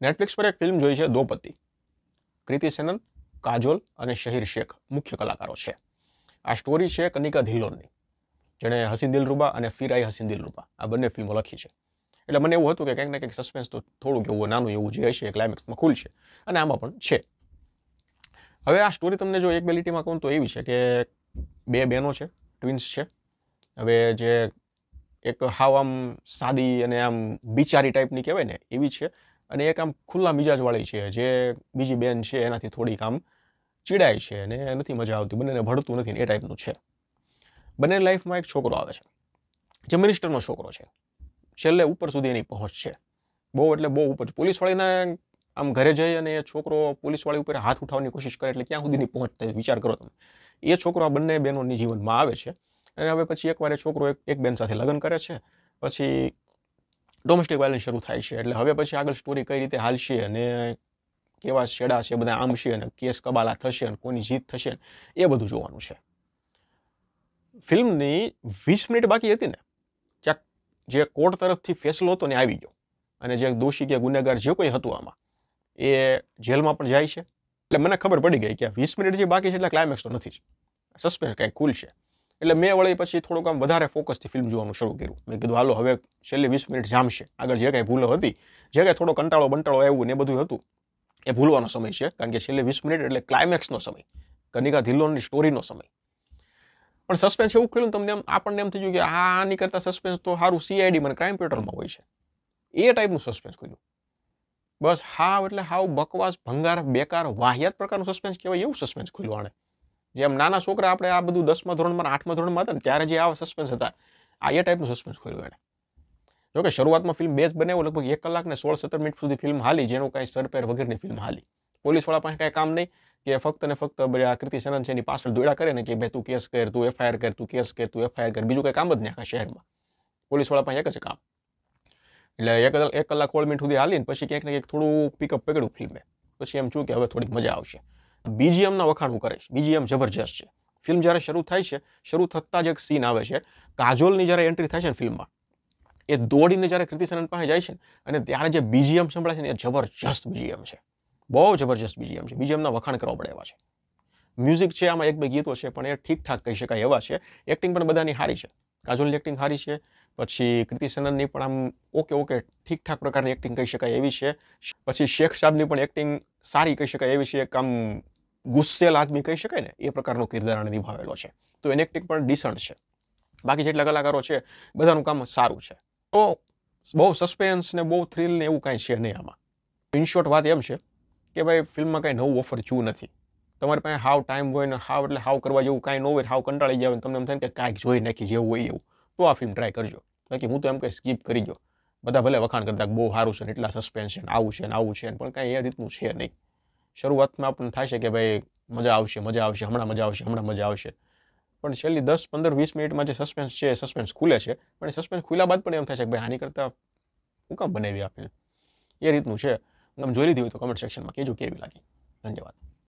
Netflix પર એક film જોઈ છે દોપતિ કૃતિ સેનન કાજોલ અને શહીર શેખ મુખ્ય કલાકારો છે આ સ્ટોરી છે કનિકા ધિલ્લોરની જેણે હસીન દિલરૂબા અને ફિર આઈ હસીન દિલરૂબા આ બંને ફિલ્મો લખી છે એટલે મને એવું હતું કે કંઈક ને કંઈક સસ્પેન્સ તો થોડુંક એવું નાનું એવું જે હશે ક્લાઇમેક્સમાં ખુલશે અને આમાં પણ છે હવે આ સ્ટોરી તમને જો એક બે લીટીમાં કહું તો એવી છે કે બે બહેનો છે ટ્વિન્સ છે હવે જે એક હાવ આમ સાદી અને આમ બિચારી ટાઈપની કહેવાય ને એવી છે અને એક આમ ખુલ્લા મિજાજવાળી છે જે બીજી બેન છે એનાથી થોડીક આમ ચીડાય છે અને નથી મજા આવતી બંનેને ભળતું નથી એ ટાઈપનું છે બંને લાઈફમાં એક છોકરો આવે છે જે મિનિસ્ટરનો છોકરો છે છેલ્લે ઉપર સુધી એની પહોંચ છે બહુ એટલે બહુ ઉપર પોલીસવાળીના આમ ઘરે જઈ અને એ છોકરો પોલીસવાળી ઉપર હાથ ઉઠાવવાની કોશિશ કરે એટલે ક્યાં સુધીની પહોંચ થાય વિચાર કરો તમે એ છોકરો આ બંને બહેનોની જીવનમાં આવે છે અને હવે પછી એકવાર એ છોકરો એક બેન સાથે લગ્ન કરે છે પછી ડોમેસ્ટિક વાયલન્સ શરૂ થાય છે એટલે હવે પછી આગળ સ્ટોરી કઈ રીતે હાલશે અને કેવા છેડા છે બધા આમ છે અને કેસ કબાલા થશે અને કોની જીત થશે એ બધું જોવાનું છે ફિલ્મની વીસ મિનિટ બાકી હતી ને જ્યાં જે કોર્ટ તરફથી ફેસલો હતો ને આવી ગયો અને જે દોષી કે ગુનેગાર જે કોઈ હતું આમાં એ જેલમાં પણ જાય છે એટલે મને ખબર પડી ગઈ કે વીસ મિનિટ જે બાકી છે એટલે ક્લાઇમેક્સ તો નથી જ સસ્પેન્સ કંઈક કુલ છે એટલે મેં વળી પછી થોડુંક આમ વધારે ફોકસથી ફિલ્મ જોવાનું શરૂ કર્યું મેં કીધું હાલો હવે છેલ્લી વીસ મિનિટ જામશે આગળ જે કાંઈ ભૂલો હતી જે કાંઈ થોડો કંટાળો બંટાળો આવ્યું ને એ બધું હતું એ ભૂલવાનો સમય છે કારણ કે છેલ્લે વીસ મિનિટ એટલે ક્લાઇમેક્સનો સમય કનિકા ધીલોનની સ્ટોરીનો સમય પણ સસ્પેન્સ એવું કર્યું તમને એમ આપણને એમ થઈ ગયું કે આની કરતાં સસ્પેન્સ તો સારું સીઆઈડી મને ક્રાઇમ પેટ્રોલમાં હોય છે એ ટાઈપનું સસ્પેન્સ ખુલ્યું બસ હાવ એટલે હાવ બકવાસ ભંગાર બેકાર વાહિયાત પ્રકારનું સસ્પેન્સ કહેવાય એવું સસ્પેન્સ ખુલ્યું આણે જેમ નાના છોકરા આપણે આ બધું દસમા ધોરણમાં આઠમા ધોરણમાં હતા ને ત્યારે જે આવા સસ્પેન્સ હતા આ એ ટાઈપનું સસ્પેન્સ ખોલ્યું એણે જોકે શરૂઆતમાં ફિલ્મ બેઝ બનાવ્યો લગભગ એક કલાક ને સોળ સત્તર મિનિટ સુધી ફિલ્મ હાલી જેનું કાંઈ સરપેર વગરની ફિલ્મ હાલી પોલીસવાળા પાસે કાંઈ કામ નહીં કે ફક્ત ને ફક્ત આ કૃતિ સેનન છે એની પાછળ દોડા કરે ને કે ભાઈ તું કેસ કર તું એફઆઈઆર કર તું કેસ કર તું એફઆઈઆર કર બીજું કંઈ કામ જ નહીં આખા શહેરમાં પોલીસવાળા પાસે એક જ કામ એટલે એક એક કલાક સોળ મિનિટ સુધી હાલીને પછી ક્યાંક ને ક્યાંક થોડું પિકઅપ પકડ્યું ફિલ્મે પછી એમ છું કે હવે થોડીક મજા આવશે બીજીએમના વખાણું કરે છે બીજીએમ જબરજસ્ત છે ફિલ્મ જ્યારે શરૂ થાય છે શરૂ થતાં જ એક સીન આવે છે કાજોલની જ્યારે એન્ટ્રી થાય છે ને ફિલ્મમાં એ દોડીને જ્યારે કૃતિ સનન પાસે જાય છે અને ત્યારે જે બીજીએમ સંભળાય છે ને એ જબરજસ્ત બીજીએમ છે બહુ જબરજસ્ત બીજીએમ છે બીજીએમના વખાણ કરવા પડે એવા છે મ્યુઝિક છે આમાં એક બે ગીતો છે પણ એ ઠીકઠાક કહી શકાય એવા છે એક્ટિંગ પણ બધાની હારી છે કાજોલની એક્ટિંગ સારી છે પછી કૃતિ સેનનની પણ આમ ઓકે ઓકે ઠીકઠાક પ્રકારની એક્ટિંગ કહી શકાય એવી છે પછી શેખ સાહેબની પણ એક્ટિંગ સારી કહી શકાય એવી છે એક આમ ગુસ્સેલ આદમી કહી શકાય ને એ પ્રકારનો કિરદાર આણે નિભાવેલો છે તો એની એક્ટિંગ પણ ડિસન્ટ છે બાકી જેટલા કલાકારો છે બધાનું કામ સારું છે તો બહુ સસ્પેન્સ ને બહુ થ્રિલ ને એવું કાંઈ છે નહીં આમાં ઇન શોર્ટ વાત એમ છે કે ભાઈ ફિલ્મમાં કાંઈ નવું ઓફર જોયું નથી તમારી પાસે હાવ ટાઈમ હોય ને હાવ એટલે હાવ કરવા જેવું કાંઈ ન હોય હાવ કંટાળી જાય તમને એમ થાય કે કાંઈક જોઈ નાખી જેવું હોય એવું તો આ ફિલ્મ ટ્રાય કરજો બાકી હું તો એમ કંઈ સ્કીપ કરી જો બધા ભલે વખાણ કરતા બહુ સારું છે ને એટલા સસ્પેન્સ ને આવું છે ને આવું છે પણ કાંઈ એ રીતનું છે નહીં શરૂઆતમાં આપણને થાય છે કે ભાઈ મજા આવશે મજા આવશે હમણાં મજા આવશે હમણાં મજા આવશે પણ છેલ્લી દસ પંદર વીસ મિનિટમાં જે સસ્પેન્સ છે સસ્પેન્સ ખુલે છે પણ સસ્પેન્સ ખુલ્યા બાદ પણ એમ થાય છે કે ભાઈ આની કરતાં હું કામ બનાવી આપીને એ રીતનું છે તમે જોઈ લીધી હોય તો કમેન્ટ સેક્શનમાં કહેજો કેવી લાગી ધન્યવાદ